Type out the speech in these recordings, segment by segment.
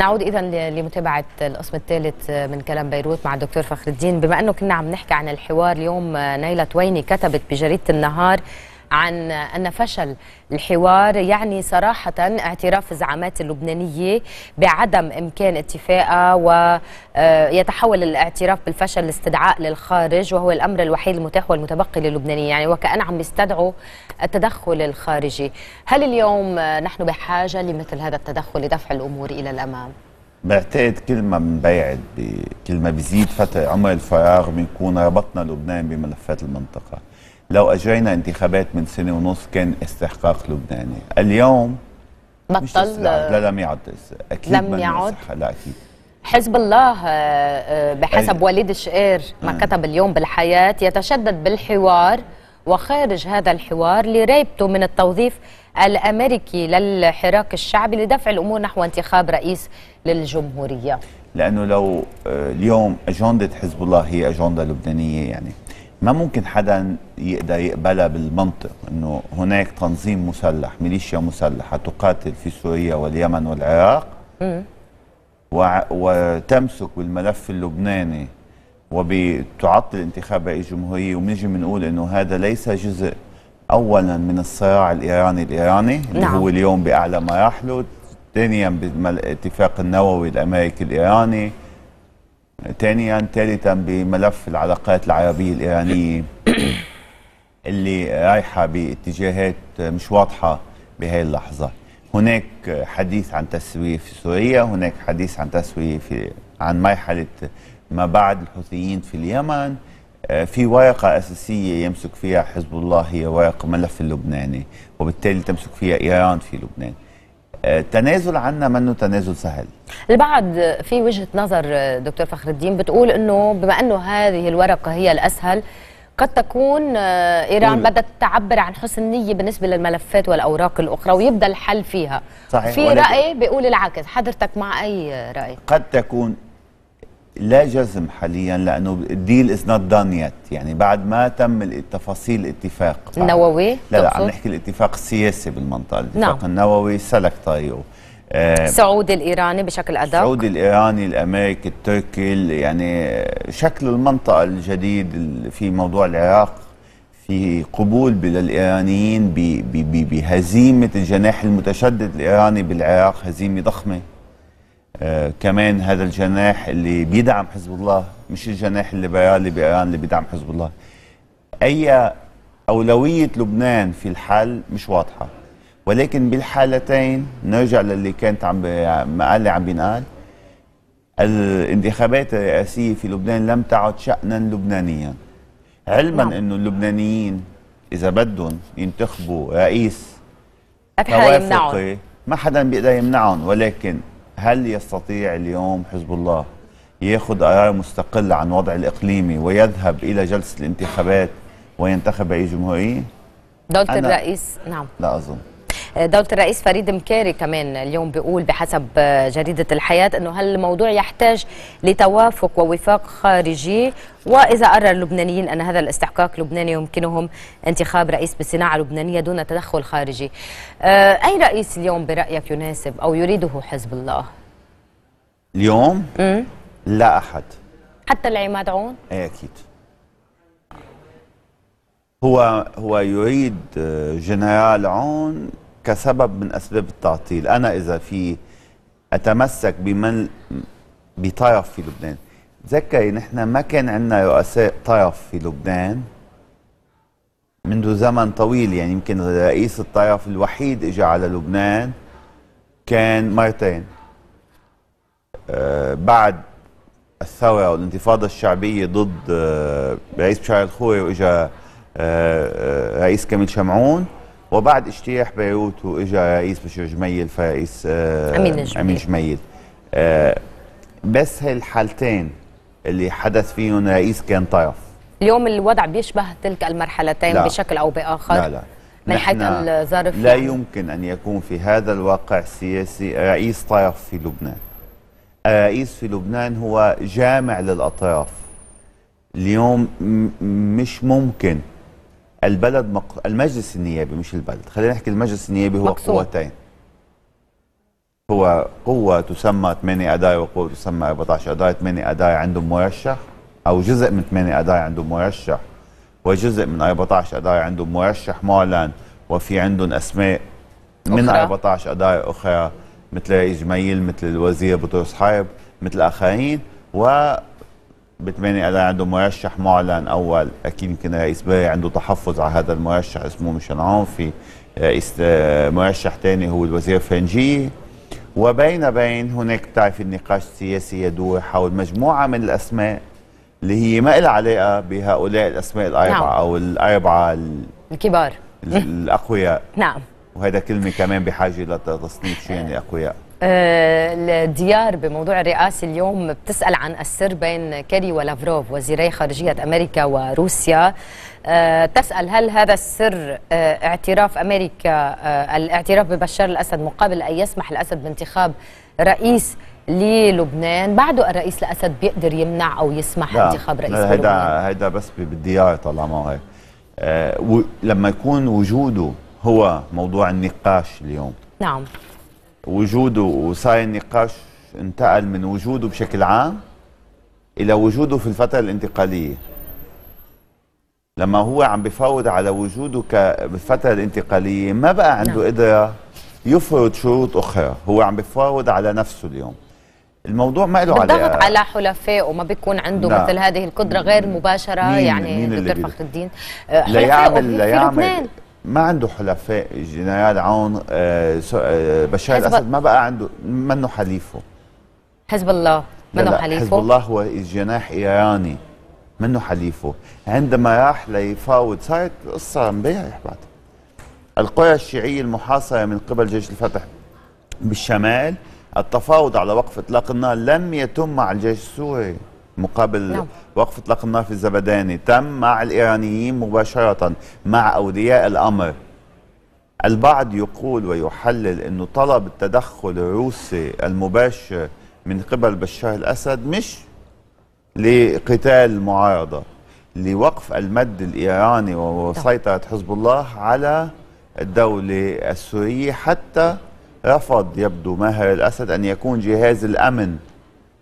نعود اذا لمتابعه القسم الثالث من كلام بيروت مع الدكتور فخر الدين بما انه كنا عم نحكي عن الحوار اليوم آه، نايله تويني كتبت بجريده النهار عن أن فشل الحوار يعني صراحة اعتراف الزعامات اللبنانية بعدم إمكان اتفاقها ويتحول آه، الاعتراف بالفشل لاستدعاء للخارج وهو الأمر الوحيد المتاح والمتبقي للبناني يعني وكأن عم يستدعوا التدخل الخارجي هل اليوم نحن بحاجة لمثل هذا التدخل لدفع الأمور إلى الأمام؟ بعتقد كل ما بنبعد كل ما بزيد فترة عمر الفراغ بنكون ربطنا لبنان بملفات المنطقة لو اجرينا انتخابات من سنه ونص كان استحقاق لبناني اليوم بطل لا لم يعد اكيد لم يعد لا اكيد حزب الله آه، آه، بحسب وليد شقير ما آه. كتب اليوم بالحياة يتشدد بالحوار وخارج هذا الحوار لريبته من التوظيف الأمريكي للحراك الشعبي لدفع الأمور نحو انتخاب رئيس للجمهورية لأنه لو اليوم أجندة حزب الله هي أجندة لبنانية يعني ما ممكن حدا يقدر يقبلها بالمنطق انه هناك تنظيم مسلح ميليشيا مسلحه تقاتل في سوريا واليمن والعراق وتمسك بالملف اللبناني وبتعطل انتخاب رئيس جمهوريه وبنجي بنقول انه هذا ليس جزء اولا من الصراع الايراني الايراني نعم. اللي هو اليوم باعلى مراحله ثانيا بالاتفاق النووي الامريكي الايراني ثانيا يعني ثالثا بملف العلاقات العربيه الايرانيه اللي رايحه باتجاهات مش واضحه بهي اللحظه هناك حديث عن تسويه في سوريا هناك حديث عن تسويه في عن مرحله ما بعد الحوثيين في اليمن آه، في ورقة أساسية يمسك فيها حزب الله هي ورقة ملف اللبناني وبالتالي تمسك فيها إيران في لبنان تنازل عنا منه تنازل سهل البعض في وجهه نظر دكتور فخر الدين بتقول انه بما انه هذه الورقه هي الاسهل قد تكون آه، ايران بدات تعبر عن حسن نيه بالنسبه للملفات والاوراق الاخرى ويبدا الحل فيها صحيح في راي بيقول العكس حضرتك مع اي راي قد تكون لا جزم حاليا لانه الديل از نوت دان يت يعني بعد ما تم تفاصيل الاتفاق النووي نعم. لا لا عم نحكي الاتفاق السياسي بالمنطقه الاتفاق نعم. النووي سلك طريقه السعودي آه، الايراني بشكل ادق السعودي الايراني الامريكي التركي يعني شكل المنطقه الجديد في موضوع العراق في قبول للايرانيين بهزيمه الجناح المتشدد الايراني بالعراق هزيمه ضخمه آه، كمان هذا الجناح اللي بيدعم حزب الله مش الجناح اللي اللي بيان اللي بيدعم حزب الله أي أولوية لبنان في الحل مش واضحة ولكن بالحالتين نرجع للي كانت عم اللي عم بينقال الانتخابات الرئاسية في لبنان لم تعد شأنا لبنانيا علما نعم. أنه اللبنانيين إذا بدهم ينتخبوا رئيس ما حدا بيقدر يمنعهم ولكن هل يستطيع اليوم حزب الله ياخذ قرار مستقل عن وضع الإقليمي ويذهب إلى جلسة الانتخابات وينتخب رئيس جمهورية؟ دولة الرئيس نعم لا أظن دوله الرئيس فريد مكاري كمان اليوم بيقول بحسب جريده الحياه انه هالموضوع يحتاج لتوافق ووفاق خارجي واذا قرر اللبنانيين ان هذا الاستحقاق لبناني يمكنهم انتخاب رئيس بصناعه لبنانيه دون تدخل خارجي. آه، اي رئيس اليوم برايك يناسب او يريده حزب الله؟ اليوم لا احد حتى العماد عون؟ ايه اكيد هو هو يريد جنرال عون كسبب من اسباب التعطيل انا اذا في اتمسك بمن بطرف في لبنان تذكري نحن ما كان عندنا رؤساء طرف في لبنان منذ زمن طويل يعني يمكن رئيس الطرف الوحيد اجى على لبنان كان مرتين آه بعد الثورة والانتفاضة الشعبية ضد آه رئيس بشار الخوري واجى آه،, آه رئيس كامل شمعون وبعد اجتياح بيروت واجا رئيس بشير جميل فرئيس آه، امين جميل, أمين جميل. آه، بس هالحالتين اللي حدث فيهم رئيس كان طرف اليوم الوضع بيشبه تلك المرحلتين لا. بشكل او باخر لا لا من حيث الظرف لا يعني. يمكن ان يكون في هذا الواقع السياسي رئيس طرف في لبنان الرئيس في لبنان هو جامع للاطراف اليوم مش ممكن البلد مق... المجلس النيابي مش البلد خلينا نحكي المجلس النيابي هو مقصود. قوتين هو قوة تسمى 8 أداية وقوة تسمى 14 أداية 8 أداية عندهم مرشح أو جزء من 8 أداية عندهم مرشح وجزء من 14 أداية عندهم مرشح معلن وفي عندهم أسماء من أخرى. 14 أداية أخرى مثل رئيس جميل مثل الوزير بطرس حرب مثل آخرين و بتمنى اذا عنده مرشح معلن اول اكيد يمكن رئيس بري عنده تحفظ على هذا المرشح اسمه مشان عنفي رئيس آه، مرشح ثاني هو الوزير فرنجي وبين بين هناك بتعرف النقاش السياسي يدور حول مجموعه من الاسماء اللي هي ما لها علاقه بهؤلاء الاسماء الاربعه نعم. او الاربعه الكبار الاقوياء نعم وهذا كلمه كمان بحاجه لتصنيف شو يعني اقوياء آه، الديار بموضوع الرئاسي اليوم بتسأل عن السر بين كيري ولافروف وزيري خارجية أمريكا وروسيا آه، تسأل هل هذا السر آه، اعتراف أمريكا الاعتراف ببشار الأسد مقابل أن يسمح الأسد بانتخاب رئيس للبنان بعده الرئيس الأسد بيقدر يمنع أو يسمح لا انتخاب رئيس هيدا هيدا بس بالديار طالما هي لما يكون وجوده هو موضوع النقاش اليوم نعم وجوده وصاير النقاش انتقل من وجوده بشكل عام الى وجوده في الفتره الانتقاليه لما هو عم بفاوض على وجوده بالفتره الانتقاليه ما بقى عنده نعم. قدره يفرض شروط اخرى هو عم بفاوض على نفسه اليوم الموضوع ما له علاقه بالضغط على حلفائه ما بيكون عنده نعم. مثل هذه القدره غير مباشره مين يعني مين دكتور فخر الدين لا يعمل لا يعمل ما عنده حلفاء جنرال عون آه، آه، بشار الاسد ما بقى عنده منه حليفه حزب الله منه حليفه حزب الله هو جناح ايراني منه حليفه عندما راح ليفاوض صارت قصه امبارح بعد القرى الشيعيه المحاصره من قبل جيش الفتح بالشمال التفاوض على وقف اطلاق النار لم يتم مع الجيش السوري مقابل نعم. وقف اطلاق النار في الزبداني تم مع الايرانيين مباشره مع اولياء الامر البعض يقول ويحلل انه طلب التدخل الروسي المباشر من قبل بشار الاسد مش لقتال المعارضه لوقف المد الايراني وسيطره حزب الله على الدوله السوريه حتى رفض يبدو ماهر الاسد ان يكون جهاز الامن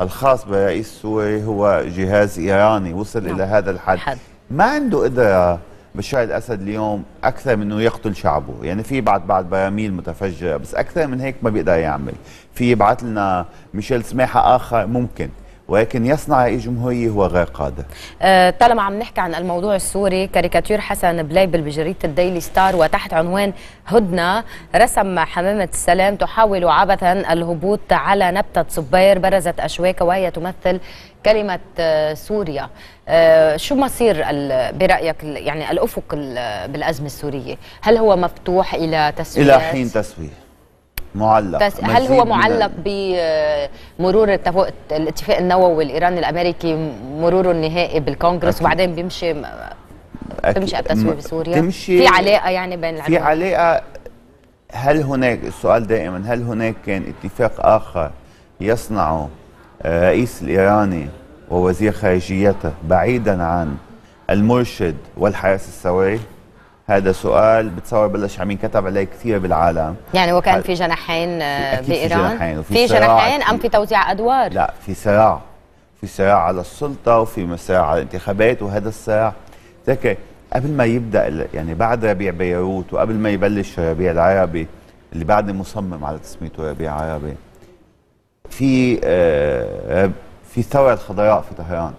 الخاص برئيس سوري هو جهاز إيراني وصل نعم. إلى هذا الحد حد. ما عنده قدرة بشار الأسد اليوم أكثر من أنه يقتل شعبه يعني في بعض بعض براميل متفجرة بس أكثر من هيك ما بيقدر يعمل في يبعث لنا ميشيل سماحة آخر ممكن ولكن يصنع أي جمهورية هو غير قادر أه طالما عم نحكي عن الموضوع السوري كاريكاتير حسن بلايبل بجريدة الديلي ستار وتحت عنوان هدنة رسم حمامة السلام تحاول عبثا الهبوط على نبتة صبير برزت اشواكها وهي تمثل كلمة آه، سوريا آه، شو مصير برأيك يعني الأفق بالأزمة السورية هل هو مفتوح إلى تسوية؟ إلى حين تسوية معلق بس هل هو معلق بمرور الاتفاق النووي الايراني الامريكي مروره النهائي بالكونغرس أكيد. وبعدين بيمشي أكيد. التسويه بسوريا تمشي في علاقه يعني بين العلاقة. في علاقه هل هناك السؤال دائما هل هناك كان اتفاق اخر يصنعه الرئيس آه، الايراني ووزير خارجيته بعيدا عن المرشد والحرس الثوري هذا سؤال بتصور بلش عم ينكتب عليه كثير بالعالم يعني وكان في جناحين آه، بايران في جناحين في جناحين ام في توزيع ادوار لا في صراع في صراع على السلطه وفي صراع على الانتخابات وهذا الصراع تك قبل ما يبدا يعني بعد ربيع بيروت وقبل ما يبلش ربيع العربي اللي بعدني مصمم على تسميته ربيع عربي في آه في الثوره الخضراء في طهران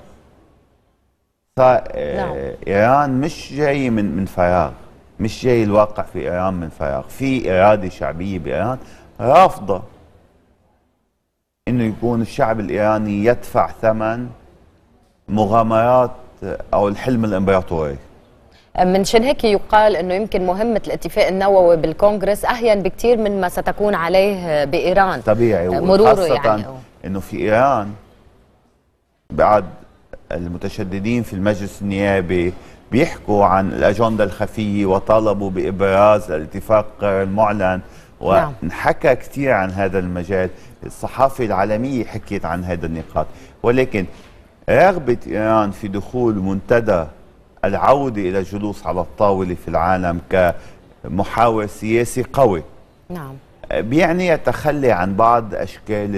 فايران آه، نعم. مش جايه من من فراغ مش جاي الواقع في ايران من فراغ في اراده شعبيه بايران رافضه انه يكون الشعب الايراني يدفع ثمن مغامرات او الحلم الامبراطوري من شان هيك يقال انه يمكن مهمه الاتفاق النووي بالكونغرس اهين بكثير من ما ستكون عليه بايران طبيعي مروره يعني انه في ايران بعد المتشددين في المجلس النيابي بيحكوا عن الأجندة الخفية وطالبوا بإبراز الاتفاق المعلن نعم. ونحكى كثير عن هذا المجال الصحافة العالمية حكيت عن هذا النقاط ولكن رغبة إيران في دخول منتدى العودة إلى الجلوس على الطاولة في العالم كمحاور سياسي قوي نعم بيعني يتخلي عن بعض أشكال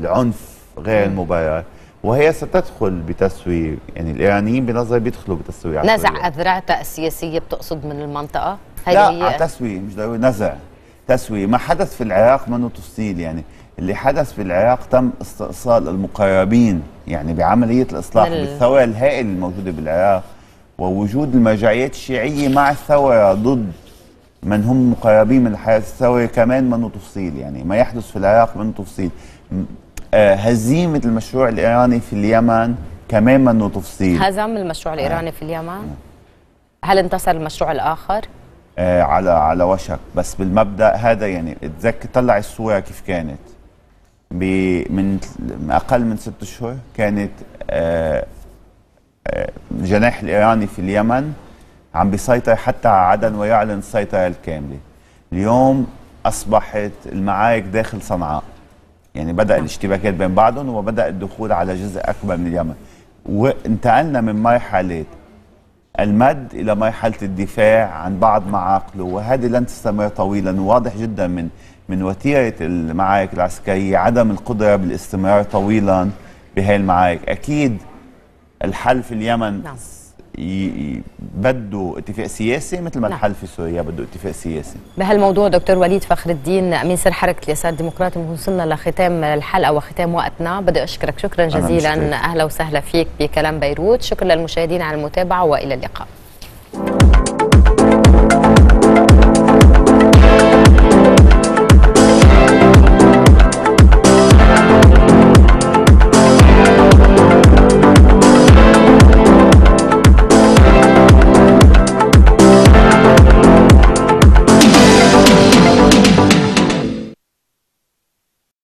العنف غير المبرر نعم. وهي ستدخل بتسوية يعني الإيرانيين بنظري بيدخلوا بتسوية نزع أذرعتها السياسية بتقصد من المنطقة؟ هي لا هي... تسوية مش ضروري نزع تسوية ما حدث في العراق منه تفصيل يعني اللي حدث في العراق تم استئصال المقربين يعني بعملية الإصلاح بالثورة الهائلة الموجودة بالعراق ووجود المرجعيات الشيعية مع الثورة ضد من هم مقربين من الحياة الثوري كمان منه تفصيل يعني ما يحدث في العراق منه تفصيل آه، هزيمه المشروع الايراني في اليمن كمان منه تفصيل هزم المشروع الايراني في اليمن هل انتصر المشروع الاخر آه، على على وشك بس بالمبدا هذا يعني اتذكر طلع الصوره كيف كانت من اقل من ست اشهر كانت الجناح آه، الايراني في اليمن عم بيسيطر حتى على عدن ويعلن السيطره الكامله اليوم اصبحت المعارك داخل صنعاء يعني بدا نعم. الاشتباكات بين بعضهم وبدا الدخول على جزء اكبر من اليمن وانتقلنا من مرحله المد الى مرحله الدفاع عن بعض معاقله وهذه لن تستمر طويلا واضح جدا من من وتيره المعارك العسكريه عدم القدره بالاستمرار طويلا بهي المعارك اكيد الحل في اليمن نعم. بده اتفاق سياسي مثل ما نعم. الحل في سوريا بده اتفاق سياسي بهالموضوع دكتور وليد فخر الدين امين سر حركه اليسار الديمقراطي وصلنا لختام الحلقه وختام وقتنا بدي اشكرك شكرا جزيلا اهلا وسهلا فيك بكلام بيروت شكرا للمشاهدين على المتابعه والى اللقاء